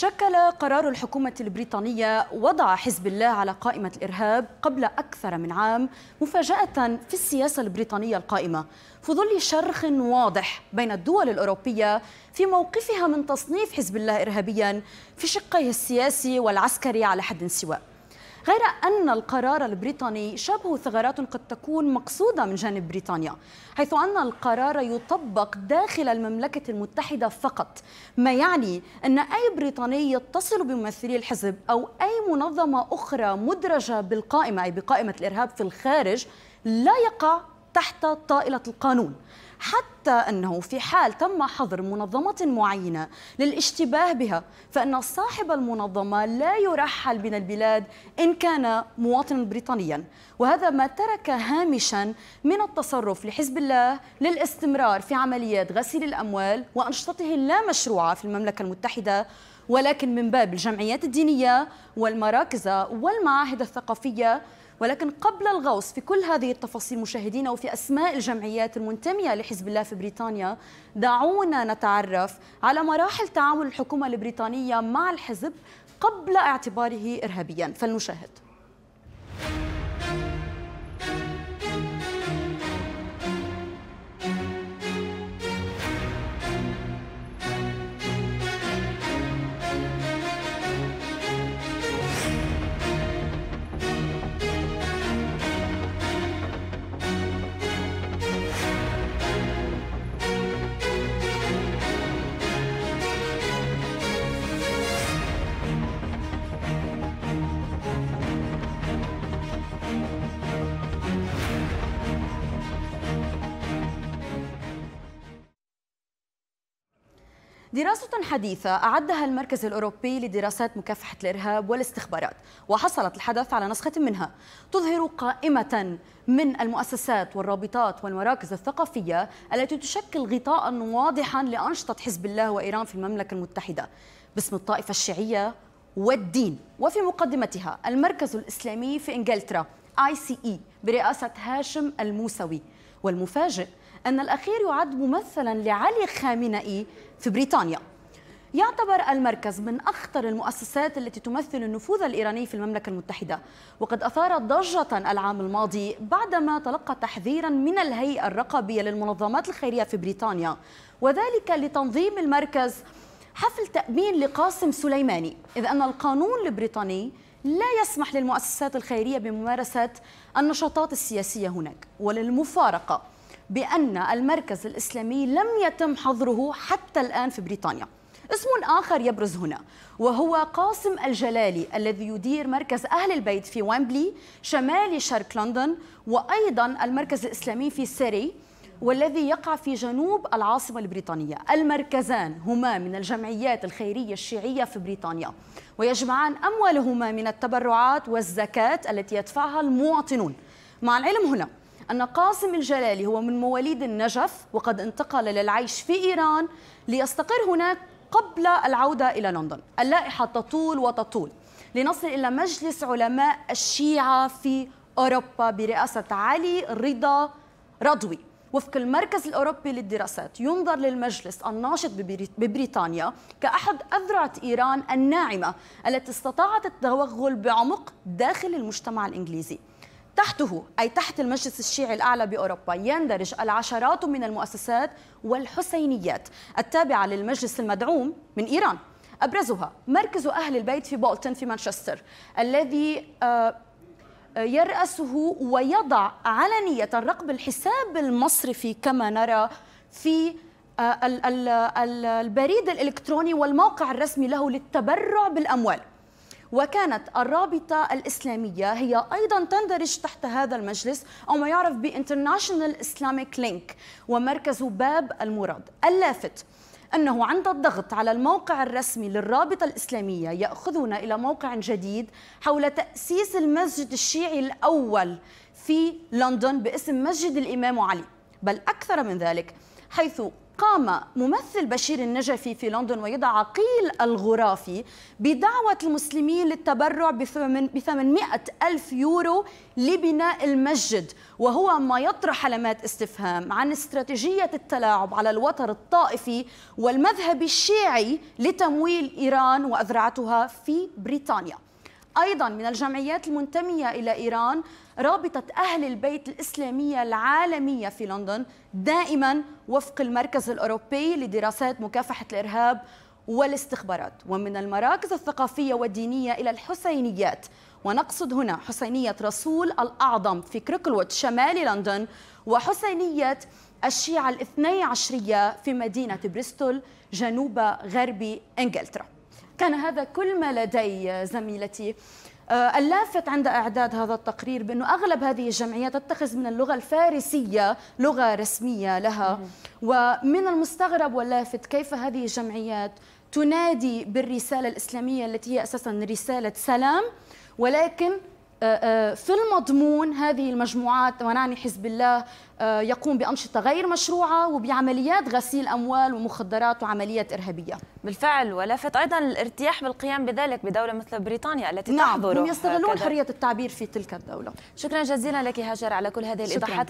شكل قرار الحكومة البريطانية وضع حزب الله على قائمة الإرهاب قبل أكثر من عام مفاجأة في السياسة البريطانية القائمة في ظل شرخ واضح بين الدول الأوروبية في موقفها من تصنيف حزب الله إرهابيا في شقيه السياسي والعسكري على حد سواء غير أن القرار البريطاني شبه ثغرات قد تكون مقصودة من جانب بريطانيا حيث أن القرار يطبق داخل المملكة المتحدة فقط ما يعني أن أي بريطاني يتصل بممثلي الحزب أو أي منظمة أخرى مدرجة بالقائمة أي بقائمة الإرهاب في الخارج لا يقع تحت طائلة القانون حتى أنه في حال تم حظر منظمة معينة للاشتباه بها فإن صاحب المنظمة لا يرحل من البلاد إن كان مواطنا بريطانيا وهذا ما ترك هامشا من التصرف لحزب الله للاستمرار في عمليات غسيل الأموال وأنشطته اللامشروعة في المملكة المتحدة ولكن من باب الجمعيات الدينية والمراكز والمعاهد الثقافية ولكن قبل الغوص في كل هذه التفاصيل مشاهدينا وفي أسماء الجمعيات المنتمية لحزب الله في بريطانيا دعونا نتعرف على مراحل تعامل الحكومة البريطانية مع الحزب قبل اعتباره إرهابيا فلنشاهد دراسة حديثة أعدها المركز الأوروبي لدراسات مكافحة الإرهاب والاستخبارات وحصلت الحدث على نسخة منها تظهر قائمة من المؤسسات والرابطات والمراكز الثقافية التي تشكل غطاء واضحا لأنشطة حزب الله وإيران في المملكة المتحدة باسم الطائفة الشيعية والدين وفي مقدمتها المركز الإسلامي في إنجلترا ICE برئاسة هاشم الموسوي والمفاجئ أن الأخير يعد ممثلا لعلي خامنئي في بريطانيا يعتبر المركز من أخطر المؤسسات التي تمثل النفوذ الإيراني في المملكة المتحدة وقد أثار ضجة العام الماضي بعدما تلقى تحذيرا من الهيئة الرقابية للمنظمات الخيرية في بريطانيا وذلك لتنظيم المركز حفل تأمين لقاسم سليماني إذ أن القانون البريطاني لا يسمح للمؤسسات الخيرية بممارسة النشاطات السياسية هناك وللمفارقة بأن المركز الإسلامي لم يتم حظره حتى الآن في بريطانيا اسم آخر يبرز هنا وهو قاسم الجلالي الذي يدير مركز أهل البيت في ويمبلي شمال شرق لندن وأيضا المركز الإسلامي في سيري والذي يقع في جنوب العاصمة البريطانية المركزان هما من الجمعيات الخيرية الشيعية في بريطانيا ويجمعان أموالهما من التبرعات والزكاة التي يدفعها المواطنون مع العلم هنا أن قاسم الجلالي هو من مواليد النجف وقد انتقل للعيش في إيران ليستقر هناك قبل العودة إلى لندن اللائحة تطول وتطول لنصل إلى مجلس علماء الشيعة في أوروبا برئاسة علي رضا رضوي وفق المركز الأوروبي للدراسات ينظر للمجلس الناشط ببريطانيا كأحد أذرع إيران الناعمة التي استطاعت التوغل بعمق داخل المجتمع الإنجليزي تحته أي تحت المجلس الشيعي الأعلى بأوروبا يندرج العشرات من المؤسسات والحسينيات التابعة للمجلس المدعوم من إيران أبرزها مركز أهل البيت في بولتن في مانشستر الذي آه يرأسه ويضع علنية الرقم الحساب المصرفي كما نرى في آه، البريد الإلكتروني والموقع الرسمي له للتبرع بالأموال وكانت الرابطة الإسلامية هي أيضا تندرج تحت هذا المجلس أو ما يعرف بإنترناشنال إسلاميك لينك ومركز باب المراد اللافت أنه عند الضغط على الموقع الرسمي للرابطة الإسلامية يأخذنا إلى موقع جديد حول تأسيس المسجد الشيعي الأول في لندن باسم مسجد الإمام علي بل أكثر من ذلك حيث قام ممثل بشير النجفي في لندن ويدعى عقيل الغرافي بدعوة المسلمين للتبرع ب 800 ألف يورو لبناء المسجد وهو ما يطرح علامات استفهام عن استراتيجية التلاعب على الوتر الطائفي والمذهب الشيعي لتمويل إيران وأذرعتها في بريطانيا أيضا من الجمعيات المنتمية إلى إيران رابطة أهل البيت الإسلامية العالمية في لندن دائما وفق المركز الأوروبي لدراسات مكافحة الإرهاب والاستخبارات ومن المراكز الثقافية والدينية إلى الحسينيات ونقصد هنا حسينية رسول الأعظم في كريكلوت شمال لندن وحسينية الشيعة الاثني عشرية في مدينة بريستول جنوب غرب إنجلترا كان هذا كل ما لدي زميلتي آه، اللافت عند اعداد هذا التقرير بانه اغلب هذه الجمعيات تتخذ من اللغه الفارسيه لغه رسميه لها ومن المستغرب واللافت كيف هذه الجمعيات تنادي بالرساله الاسلاميه التي هي اساسا رساله سلام ولكن آه، آه، في المضمون هذه المجموعات ونعني حزب الله آه، يقوم بأنشطة غير مشروعة وبعمليات غسيل أموال ومخدرات وعمليات إرهابية بالفعل ولافت أيضا الارتياح بالقيام بذلك بدولة مثل بريطانيا التي نعم نعم هم يستغلون حرية التعبير في تلك الدولة شكرا جزيلا لك هاجر على كل هذه الإيضاحات